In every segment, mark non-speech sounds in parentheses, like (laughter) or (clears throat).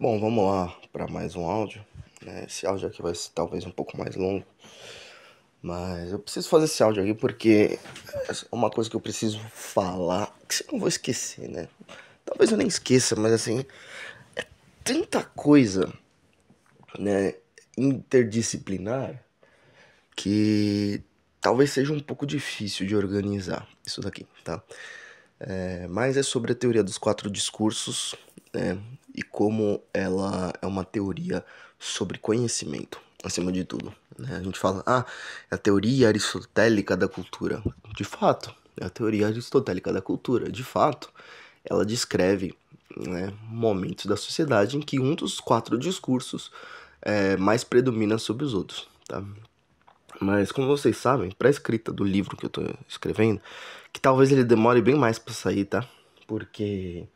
Bom, vamos lá para mais um áudio. Né? Esse áudio aqui vai ser talvez um pouco mais longo, mas eu preciso fazer esse áudio aqui porque é uma coisa que eu preciso falar que eu não vou esquecer, né? Talvez eu nem esqueça, mas assim, é tanta coisa, né, interdisciplinar que talvez seja um pouco difícil de organizar isso daqui, tá? É, mas é sobre a teoria dos quatro discursos, né? e como ela é uma teoria sobre conhecimento, acima de tudo. Né? A gente fala, ah, é a teoria aristotélica da cultura. De fato, é a teoria aristotélica da cultura. De fato, ela descreve né, momentos da sociedade em que um dos quatro discursos é, mais predomina sobre os outros. Tá? Mas como vocês sabem, para a escrita do livro que eu estou escrevendo, que talvez ele demore bem mais para sair, tá? Porque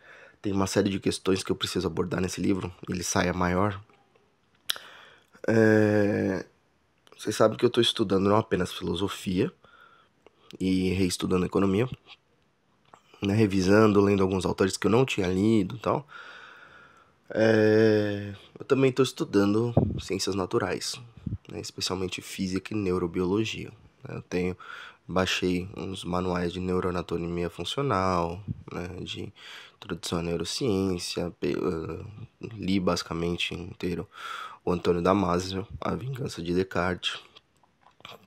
tem uma série de questões que eu preciso abordar nesse livro, ele saia maior. É... Vocês sabem que eu estou estudando não apenas filosofia e reestudando economia, né? revisando, lendo alguns autores que eu não tinha lido e tal. É... Eu também estou estudando ciências naturais, né? especialmente física e neurobiologia. Né. Eu tenho, baixei uns manuais de neuroanatomia funcional, né, de introdução à neurociência, eh, li basicamente inteiro o Antônio Damasio, A Vingança de Descartes,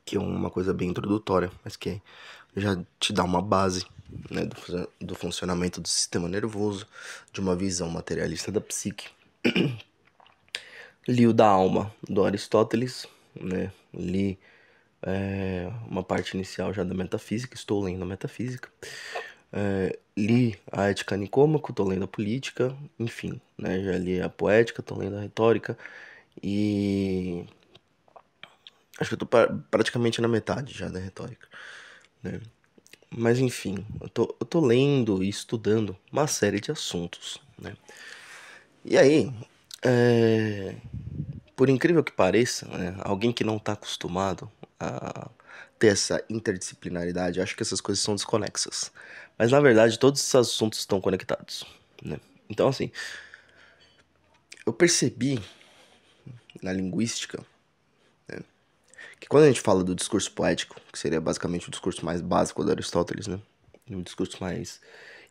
que é uma coisa bem introdutória, mas que já te dá uma base né, do, do funcionamento do sistema nervoso, de uma visão materialista da psique. (clears throat) li o da alma do Aristóteles, né, li é, uma parte inicial já da metafísica, estou lendo a metafísica. É, li a ética Nicômaco, estou lendo a política, enfim, né, já li a poética, estou lendo a retórica e acho que estou pra, praticamente na metade já da retórica, né? Mas enfim, eu tô, eu tô lendo e estudando uma série de assuntos, né? E aí, é, por incrível que pareça, né, alguém que não está acostumado a ter essa interdisciplinaridade, acho que essas coisas são desconexas. Mas na verdade, todos esses assuntos estão conectados, né? Então, assim, eu percebi na linguística né, que quando a gente fala do discurso poético, que seria basicamente o discurso mais básico do Aristóteles, né? O discurso mais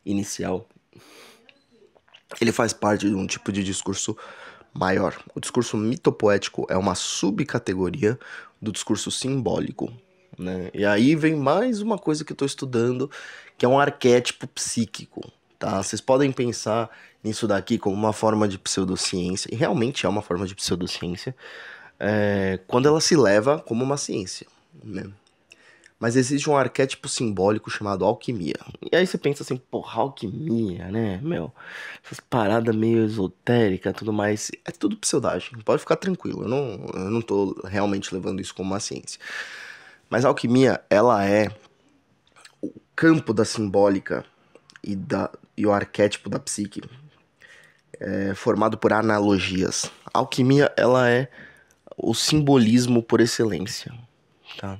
inicial, ele faz parte de um tipo de discurso maior. O discurso mitopoético é uma subcategoria do discurso simbólico. Né? E aí vem mais uma coisa que eu estou estudando, que é um arquétipo psíquico. Tá? Vocês podem pensar nisso daqui como uma forma de pseudociência, e realmente é uma forma de pseudociência, é, quando ela se leva como uma ciência. Né? mas existe um arquétipo simbólico chamado alquimia. E aí você pensa assim, porra, alquimia, né, meu? Essas paradas meio esotérica, tudo mais, é tudo pseudagem. Pode ficar tranquilo, eu não, eu não tô realmente levando isso como uma ciência. Mas a alquimia, ela é o campo da simbólica e, da, e o arquétipo da psique é formado por analogias. A alquimia, ela é o simbolismo por excelência Tá?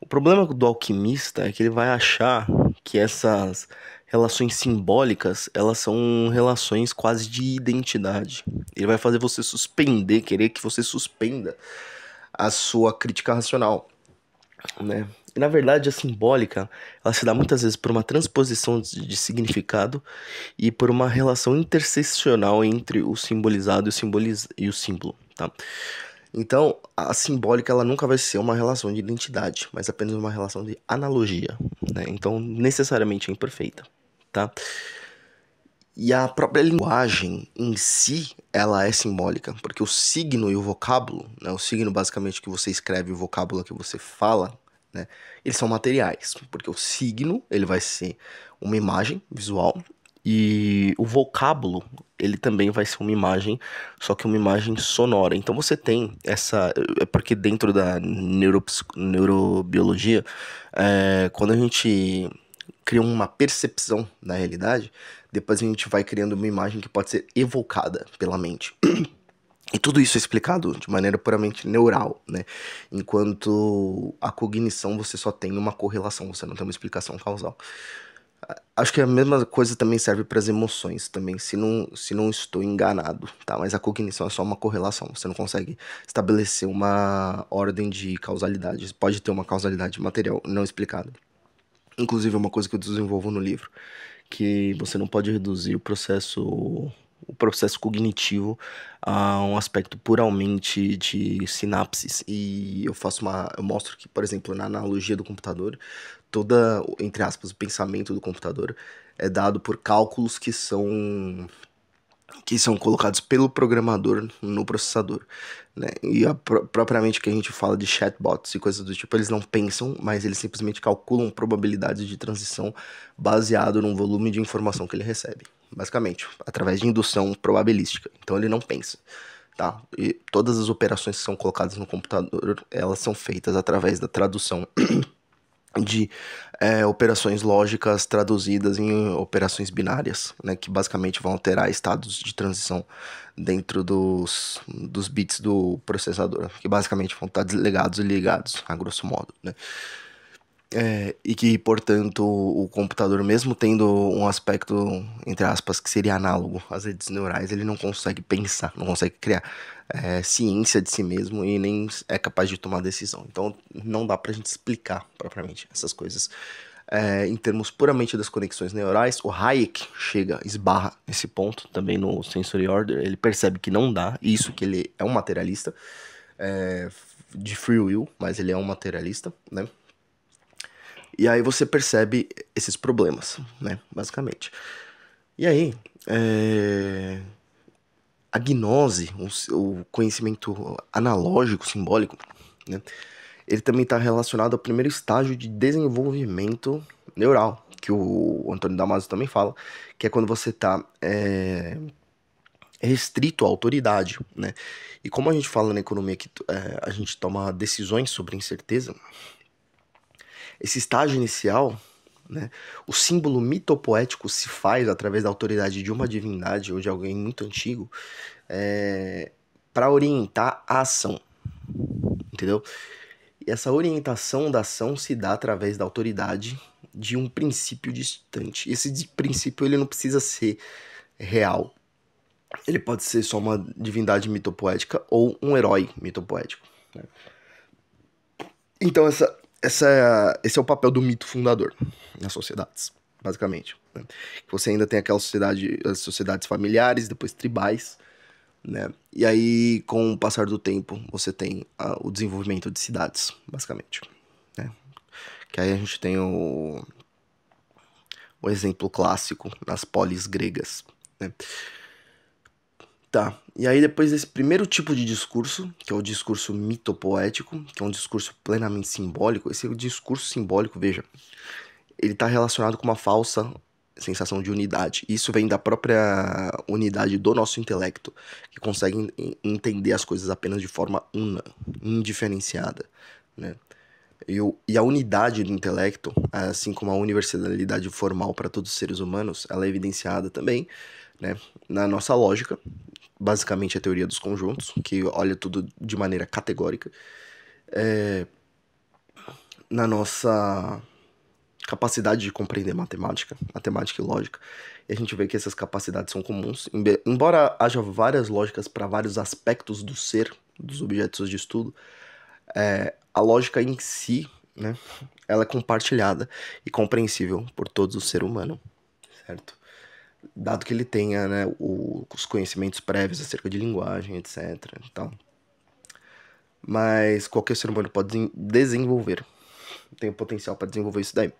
O problema do alquimista é que ele vai achar que essas relações simbólicas, elas são relações quase de identidade. Ele vai fazer você suspender, querer que você suspenda a sua crítica racional, né? E na verdade a simbólica, ela se dá muitas vezes por uma transposição de significado e por uma relação interseccional entre o simbolizado e o, simboliz... e o símbolo, tá? Então, a simbólica ela nunca vai ser uma relação de identidade, mas apenas uma relação de analogia, né? Então, necessariamente é imperfeita, tá? E a própria linguagem em si, ela é simbólica, porque o signo e o vocábulo, né? O signo basicamente que você escreve e o vocábulo que você fala, né? Eles são materiais, porque o signo, ele vai ser uma imagem visual e o vocábulo ele também vai ser uma imagem, só que uma imagem sonora. Então você tem essa. É porque dentro da neurobiologia, é, quando a gente cria uma percepção da realidade, depois a gente vai criando uma imagem que pode ser evocada pela mente. (clears throat) E tudo isso é explicado de maneira puramente neural, né? Enquanto a cognição você só tem uma correlação, você não tem uma explicação causal. Acho que a mesma coisa também serve para as emoções também, se não, se não estou enganado, tá? Mas a cognição é só uma correlação, você não consegue estabelecer uma ordem de causalidade. Pode ter uma causalidade material não explicada. Inclusive é uma coisa que eu desenvolvo no livro, que você não pode reduzir o processo o processo cognitivo a um aspecto puramente de sinapses e eu faço uma eu mostro que por exemplo na analogia do computador toda, entre aspas, o pensamento do computador é dado por cálculos que são que são colocados pelo programador no processador, né? E a, propriamente que a gente fala de chatbots e coisas do tipo, eles não pensam, mas eles simplesmente calculam probabilidades de transição baseado no volume de informação que ele recebe, basicamente, através de indução probabilística. Então ele não pensa, tá? E todas as operações que são colocadas no computador, elas são feitas através da tradução de é, operações lógicas traduzidas em operações binárias, né, que basicamente vão alterar estados de transição dentro dos, dos bits do processador, que basicamente vão estar desligados e ligados, a grosso modo. Né. É, e que, portanto, o computador, mesmo tendo um aspecto, entre aspas, que seria análogo às redes neurais, ele não consegue pensar, não consegue criar é, ciência de si mesmo e nem é capaz de tomar decisão. Então, não dá para a gente explicar propriamente essas coisas. É, em termos puramente das conexões neurais, o Hayek chega, esbarra nesse ponto também no sensory order, ele percebe que não dá, isso que ele é um materialista é, de free will, mas ele é um materialista, né? E aí você percebe esses problemas, né? Basicamente. E aí, é... a gnose, o conhecimento analógico, simbólico, né? Ele também está relacionado ao primeiro estágio de desenvolvimento neural, que o Antônio Damasio também fala, que é quando você está é, eh, restrito à autoridade, né? E como a gente fala na economia que é, a gente toma decisões sobre incerteza, esse estágio inicial, né, o símbolo mitopoético se faz através da autoridade de uma divindade ou de alguém muito antigo é, eh, para orientar a ação, entendeu? E essa orientação da ação se dá através da autoridade de um princípio distante. Esse princípio ele não precisa ser real. Ele pode ser só uma divindade mitopoética ou um herói mitopoético. Né? Então essa essa, esse é o papel do mito fundador nas sociedades, basicamente. Né? Você ainda tem aquela sociedade, as sociedades familiares, depois tribais, né? E aí, com o passar do tempo, você tem a, o desenvolvimento de cidades, basicamente. Né? Que aí a gente tem o, o exemplo clássico nas polis gregas, né? Tá. E aí, depois desse primeiro tipo de discurso, que é o discurso mitopoético, que é um discurso plenamente simbólico, esse discurso simbólico, veja, ele está relacionado com uma falsa sensação de unidade. Isso vem da própria unidade do nosso intelecto, que consegue entender as coisas apenas de forma una, indiferenciada. Né? E, e a unidade do intelecto, assim como a universalidade formal para todos os seres humanos, ela é evidenciada também né, na nossa lógica, basicamente a teoria dos conjuntos, que olha tudo de maneira categórica, é, na nossa capacidade de compreender matemática, matemática e lógica. E a gente vê que essas capacidades são comuns, embora haja várias lógicas para vários aspectos do ser, dos objetos de estudo, é, a lógica em si, né, ela é compartilhada e compreensível por todos o ser humano, certo? dado que ele tenha né, o, os conhecimentos prévios acerca de linguagem, etc. Então, mas qualquer ser humano pode desenvolver, tem o potencial para desenvolver isso daí.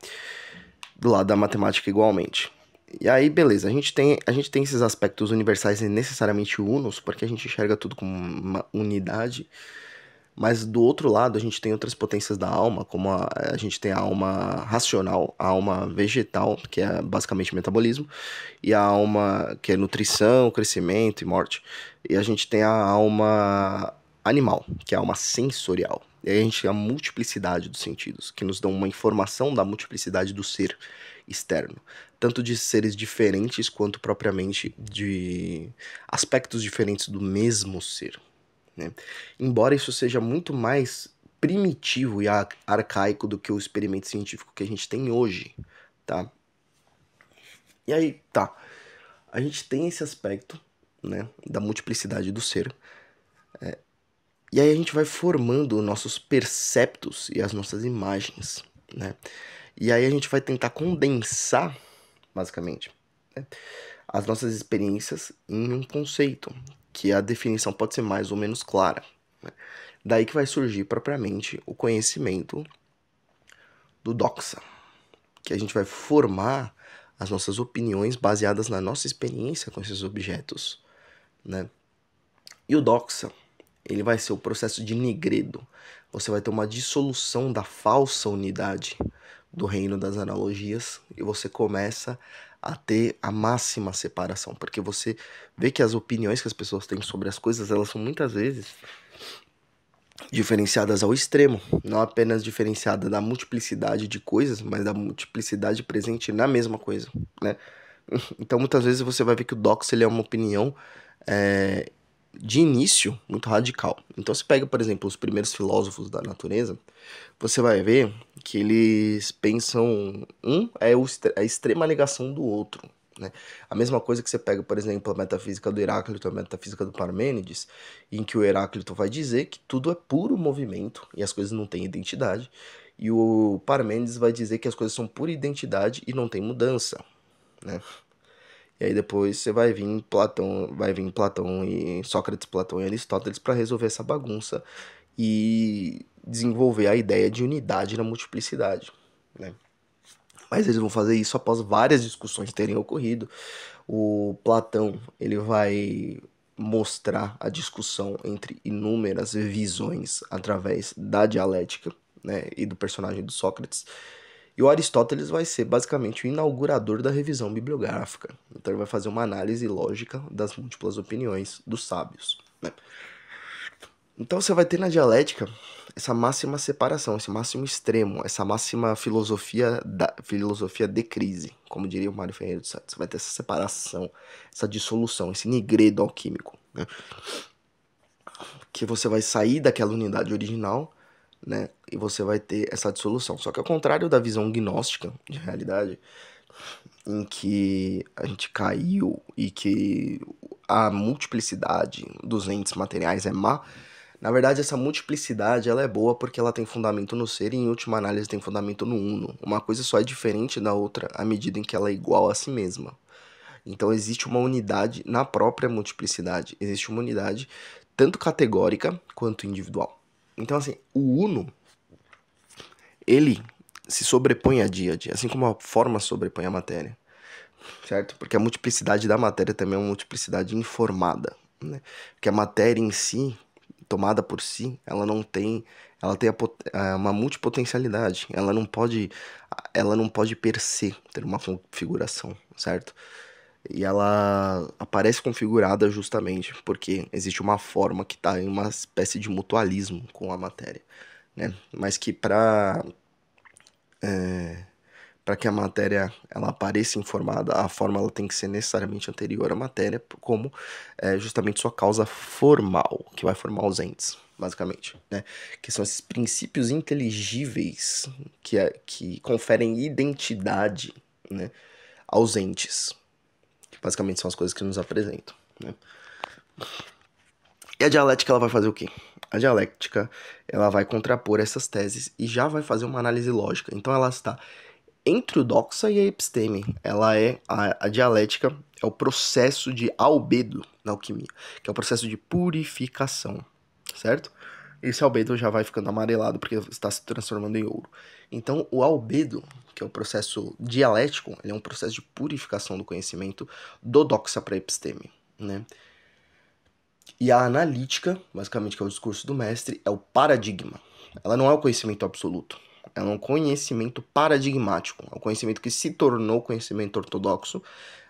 Do lado da matemática igualmente. E aí, beleza, a gente tem, a gente tem esses aspectos universais e necessariamente unos, porque a gente enxerga tudo como uma unidade mas do outro lado, a gente tem outras potências da alma, como a, a gente tem a alma racional, a alma vegetal, que é basicamente metabolismo, e a alma que é nutrição, crescimento e morte. E a gente tem a alma animal, que é a alma sensorial. E aí a gente tem a multiplicidade dos sentidos, que nos dão uma informação da multiplicidade do ser externo, tanto de seres diferentes quanto propriamente de aspectos diferentes do mesmo ser. Né? Embora isso seja muito mais primitivo e arcaico do que o experimento científico que a gente tem hoje, tá? E aí, tá. A gente tem esse aspecto, né, da multiplicidade do ser. É, e aí a gente vai formando nossos perceptos e as nossas imagens, né? E aí a gente vai tentar condensar, basicamente, né, as nossas experiências em um conceito, que a definição pode ser mais ou menos clara. Né? Daí que vai surgir propriamente o conhecimento do doxa, que a gente vai formar as nossas opiniões baseadas na nossa experiência com esses objetos, né? E o doxa, ele vai ser o processo de nigredo. Você vai ter uma dissolução da falsa unidade do reino das analogias e você começa a ter a máxima separação, porque você vê que as opiniões que as pessoas têm sobre as coisas, elas são muitas vezes diferenciadas ao extremo, não apenas diferenciada da multiplicidade de coisas, mas da multiplicidade presente na mesma coisa, né? (laughs) Então muitas vezes você vai ver que o dox ele é uma opinião é, de início muito radical. Então você pega, por exemplo, os primeiros filósofos da natureza, você vai ver que eles pensam um é a extrema negação do outro. Né? A mesma coisa que você pega, por exemplo, a metafísica do Heráclito, a metafísica do Parmênides, em que o Heráclito vai dizer que tudo é puro movimento e as coisas não têm identidade, e o Parmênides vai dizer que as coisas são pura identidade e não tem mudança. Né? E aí depois você vai vir Platão, vai vir Platão e Sócrates, Platão e Aristóteles para resolver essa bagunça e desenvolver a ideia de unidade na multiplicidade. Né? Mas eles vão fazer isso após várias discussões terem ocorrido. O Platão ele vai mostrar a discussão entre inúmeras visões através da dialética né, e do personagem do Sócrates. E o Aristóteles vai ser basicamente o inaugurador da revisão bibliográfica. Então ele vai fazer uma análise lógica das múltiplas opiniões dos sábios. Né? Então você vai ter na dialética essa máxima separação, esse máximo extremo, essa máxima filosofia da filosofia de crise, como diria o Mário Ferreira dos Santos. Você vai ter essa separação, essa dissolução, esse nigredo alquímico, né? Que você vai sair daquela unidade original, né? E você vai ter essa dissolução. Só que ao contrário da visão gnóstica de realidade, em que a gente caiu e que a multiplicidade dos entes materiais é má, na verdade, essa multiplicidade ela é boa porque ela tem fundamento no ser e, em última análise, tem fundamento no uno. Uma coisa só é diferente da outra à medida em que ela é igual a si mesma. Então, existe uma unidade na própria multiplicidade. Existe uma unidade tanto categórica quanto individual. Então, assim, o uno, ele se sobrepõe à díade, assim como a forma sobrepõe à matéria, certo? Porque a multiplicidade da matéria também é uma multiplicidade informada, né? Porque a matéria em si tomada por si, ela não tem, ela tem a, é, uma multipotencialidade, ela não pode, ela não pode per se ter uma configuração, certo? E ela aparece configurada justamente porque existe uma forma que está em uma espécie de mutualismo com a matéria, né? Mas que para é para que a matéria ela apareça informada, a forma ela tem que ser necessariamente anterior à matéria, como é, justamente sua causa formal, que vai formar os entes, basicamente, né? Que são esses princípios inteligíveis que, é, que conferem identidade né, aos entes, que basicamente são as coisas que nos apresentam, né? E a dialética ela vai fazer o quê? A dialética ela vai contrapor essas teses e já vai fazer uma análise lógica. Então ela está entre o doxa e a episteme. Ela é a, a dialética, é o processo de albedo na alquimia, que é o processo de purificação, certo? Esse albedo já vai ficando amarelado porque está se transformando em ouro. Então, o albedo, que é o processo dialético, ele é um processo de purificação do conhecimento do doxa para episteme, né? E a analítica, basicamente que é o discurso do mestre, é o paradigma. Ela não é o conhecimento absoluto, é um conhecimento paradigmático, é um conhecimento que se tornou conhecimento ortodoxo,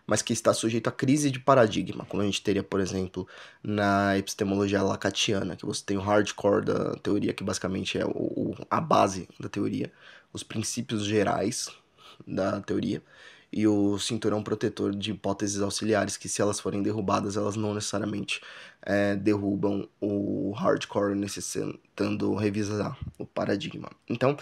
mas que está sujeito à crise de paradigma, como a gente teria, por exemplo, na epistemologia lacatiana, que você tem o hardcore da teoria, que basicamente é o, o, a base da teoria, os princípios gerais da teoria, e o cinturão protetor de hipóteses auxiliares, que se elas forem derrubadas, elas não necessariamente é, derrubam o hardcore necessitando revisar o paradigma. Então,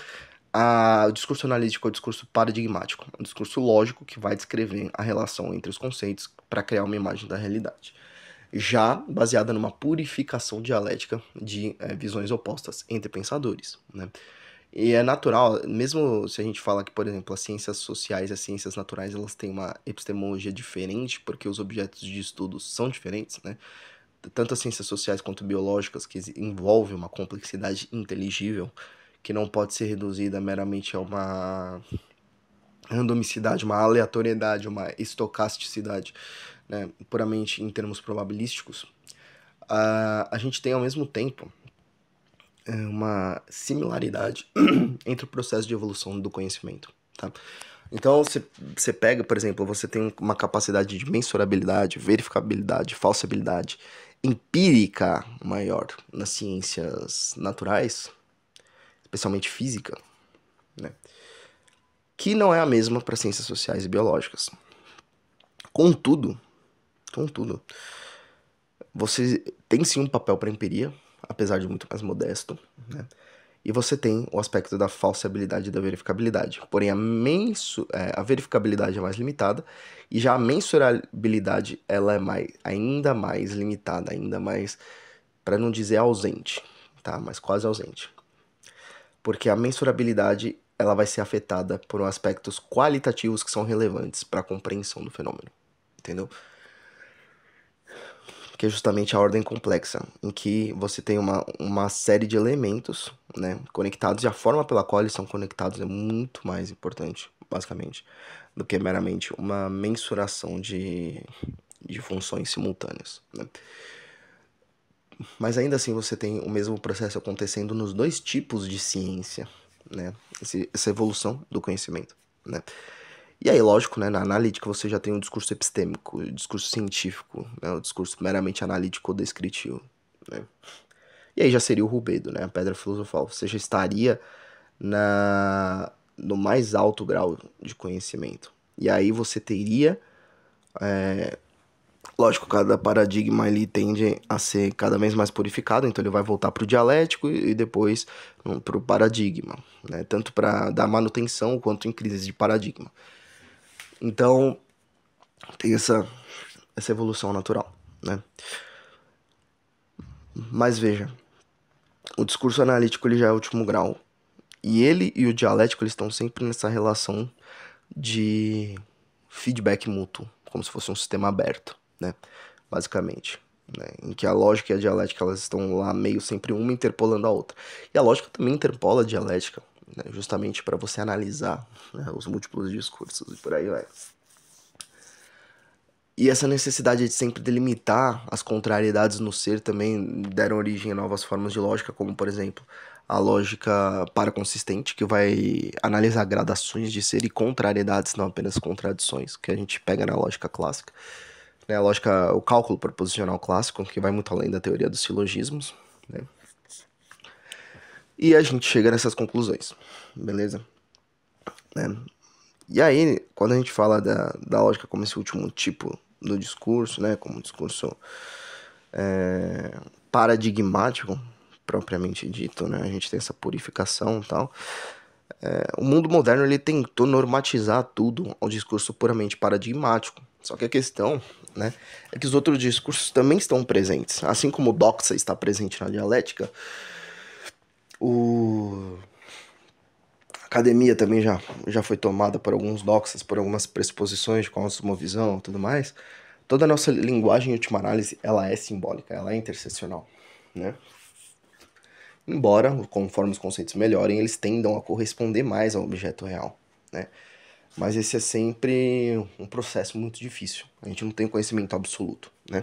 a, o discurso analítico é o discurso paradigmático, um discurso lógico que vai descrever a relação entre os conceitos para criar uma imagem da realidade. Já baseada numa purificação dialética de é, visões opostas entre pensadores. Né? E é natural, mesmo se a gente fala que, por exemplo, as ciências sociais e as ciências naturais elas têm uma epistemologia diferente, porque os objetos de estudo são diferentes, né? Tanto as ciências sociais quanto biológicas, que envolvem uma complexidade inteligível que não pode ser reduzida meramente a uma randomicidade, uma aleatoriedade, uma estocasticidade, né, puramente em termos probabilísticos, uh, a gente tem ao mesmo tempo é, uma similaridade (clears throat) entre o processo de evolução do conhecimento. Tá? Então, você pega, por exemplo, você tem uma capacidade de mensurabilidade, verificabilidade, falsabilidade empírica maior nas ciências naturais, especialmente física, né? que não é a mesma para ciências sociais e biológicas. Contudo, contudo, você tem sim um papel para a empiria, apesar de muito mais modesto, né? e você tem o aspecto da falsibilidade e da verificabilidade. Porém, a, mensu, é, a verificabilidade é mais limitada e já a mensurabilidade ela é mais, ainda mais limitada, ainda mais, para não dizer ausente, tá? mas quase ausente porque a mensurabilidade ela vai ser afetada por aspectos qualitativos que são relevantes para a compreensão do fenômeno, entendeu? Que é justamente a ordem complexa, em que você tem uma, uma série de elementos né, conectados e a forma pela qual eles são conectados é muito mais importante, basicamente, do que meramente uma mensuração de, de funções simultâneas. Né? mas ainda assim você tem o mesmo processo acontecendo nos dois tipos de ciência, né? Esse, essa evolução do conhecimento, né? E aí, lógico, né, na analítica você já tem um discurso epistêmico, o um discurso científico, né, o um discurso meramente analítico ou descritivo, né? E aí já seria o rubedo, né, a pedra filosofal. Você já estaria na no mais alto grau de conhecimento. E aí você teria é, Lógico, cada paradigma ele tende a ser cada vez mais purificado, então ele vai voltar para o dialético e depois hum, para o paradigma, né? tanto para dar manutenção quanto em crises de paradigma. Então, tem essa, essa evolução natural. Né? Mas veja, o discurso analítico ele já é o último grau. E ele e o dialético eles estão sempre nessa relação de feedback mútuo, como se fosse um sistema aberto né? Basicamente. Né? Em que a lógica e a dialética elas estão lá meio sempre uma interpolando a outra. E a lógica também interpola a dialética, né? justamente para você analisar né? os múltiplos discursos e por aí vai. E essa necessidade de sempre delimitar as contrariedades no ser também deram origem a novas formas de lógica, como, por exemplo, a lógica paraconsistente, que vai analisar gradações de ser e contrariedades, não apenas contradições, que a gente pega na lógica clássica né, a lógica, o cálculo proposicional clássico, que vai muito além da teoria dos silogismos. Né? E a gente chega nessas conclusões, beleza? Né? E aí, quando a gente fala da, da lógica como esse último tipo do discurso, né, como um discurso é, paradigmático, propriamente dito, né, a gente tem essa purificação e tal, é, o mundo moderno ele tentou normatizar tudo ao discurso puramente paradigmático. Só que a questão né? É que os outros discursos também estão presentes. Assim como o doxa está presente na dialética, o... a academia também já, já foi tomada por alguns doxas, por algumas pressuposições de cosmovisão e tudo mais. Toda a nossa linguagem em última análise, ela é simbólica, ela é interseccional, né? Embora, conforme os conceitos melhorem, eles tendam a corresponder mais ao objeto real, né? Mas esse é sempre um processo muito difícil. A gente não tem conhecimento absoluto, né?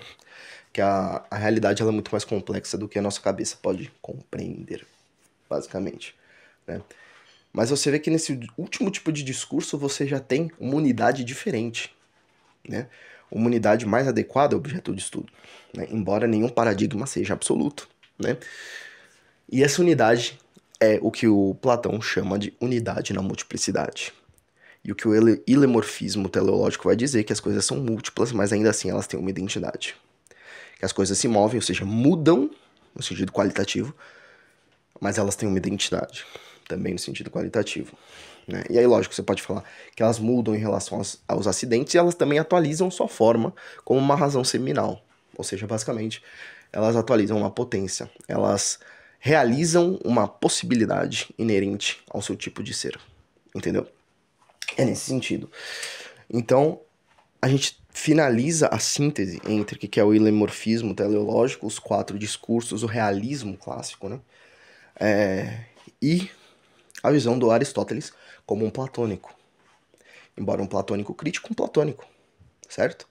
Que a, a realidade ela é muito mais complexa do que a nossa cabeça pode compreender, basicamente, né? Mas você vê que nesse último tipo de discurso você já tem uma unidade diferente, né? Uma unidade mais adequada ao objeto de estudo, né? embora nenhum paradigma seja absoluto, né? E essa unidade é o que o Platão chama de unidade na multiplicidade. E o que o ilemorfismo teleológico vai dizer é que as coisas são múltiplas, mas ainda assim elas têm uma identidade. Que as coisas se movem, ou seja, mudam no sentido qualitativo, mas elas têm uma identidade também no sentido qualitativo. Né? E aí, lógico, você pode falar que elas mudam em relação aos, aos acidentes e elas também atualizam sua forma como uma razão seminal. Ou seja, basicamente, elas atualizam uma potência, elas realizam uma possibilidade inerente ao seu tipo de ser. Entendeu? É nesse sentido. Então, a gente finaliza a síntese entre o que é o ilemorfismo teleológico, os quatro discursos, o realismo clássico, né? É, e a visão do Aristóteles como um platônico. Embora um platônico crítico, um platônico, certo?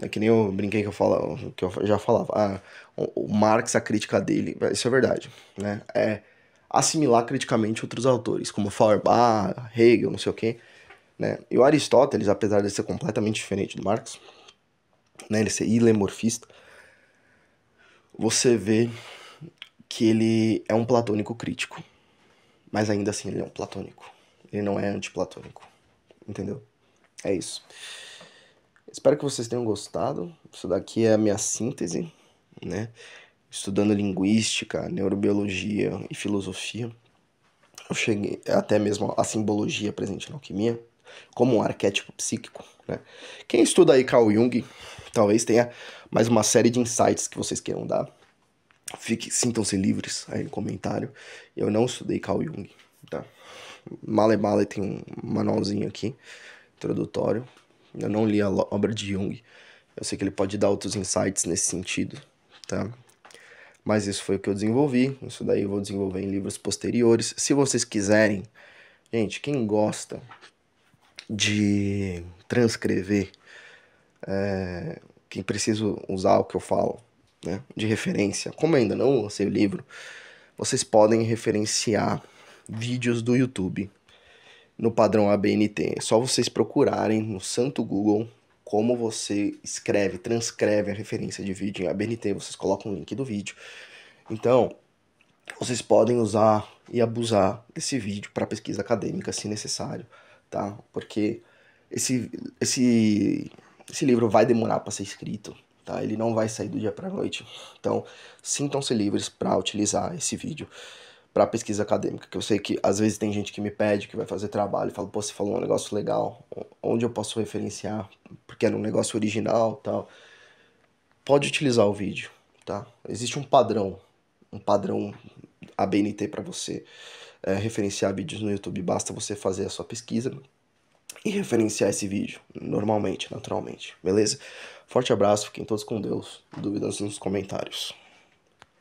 É que nem eu brinquei que eu, falo, que eu já falava. Ah, o Marx, a crítica dele, isso é verdade, né? É, assimilar criticamente outros autores, como Feuerbach, Hegel, não sei o quê. Né? E o Aristóteles, apesar de ser completamente diferente do Marx, né, ele ser ilemorfista, você vê que ele é um platônico crítico. Mas ainda assim ele é um platônico. Ele não é antiplatônico. Entendeu? É isso. Espero que vocês tenham gostado. Isso daqui é a minha síntese, né? estudando linguística, neurobiologia e filosofia, eu cheguei até mesmo a simbologia presente na alquimia como um arquétipo psíquico. Né? Quem estuda aí Carl Jung talvez tenha mais uma série de insights que vocês queiram dar. Fique, sintam-se livres aí no comentário. Eu não estudei Carl Jung, tá? Male Male tem um manualzinho aqui, introdutório. Eu não li a obra de Jung. Eu sei que ele pode dar outros insights nesse sentido, tá? Mas isso foi o que eu desenvolvi, isso daí eu vou desenvolver em livros posteriores. Se vocês quiserem, gente, quem gosta de transcrever, é, quem precisa usar o que eu falo né, de referência, como ainda não lancei o livro, vocês podem referenciar vídeos do YouTube no padrão ABNT. É só vocês procurarem no santo Google como você escreve, transcreve a referência de vídeo em ABNT, vocês colocam o link do vídeo. Então, vocês podem usar e abusar desse vídeo para pesquisa acadêmica, se necessário, tá? Porque esse, esse, esse livro vai demorar para ser escrito, tá? Ele não vai sair do dia para noite. Então, sintam-se livres para utilizar esse vídeo para pesquisa acadêmica, que eu sei que às vezes tem gente que me pede que vai fazer trabalho, fala, pô, você falou um negócio legal, onde eu posso referenciar, porque era um negócio original, tal. Pode utilizar o vídeo, tá? Existe um padrão, um padrão ABNT para você é, referenciar vídeos no YouTube, basta você fazer a sua pesquisa e referenciar esse vídeo, normalmente, naturalmente, beleza? Forte abraço, fiquem todos com Deus. Dúvidas nos comentários.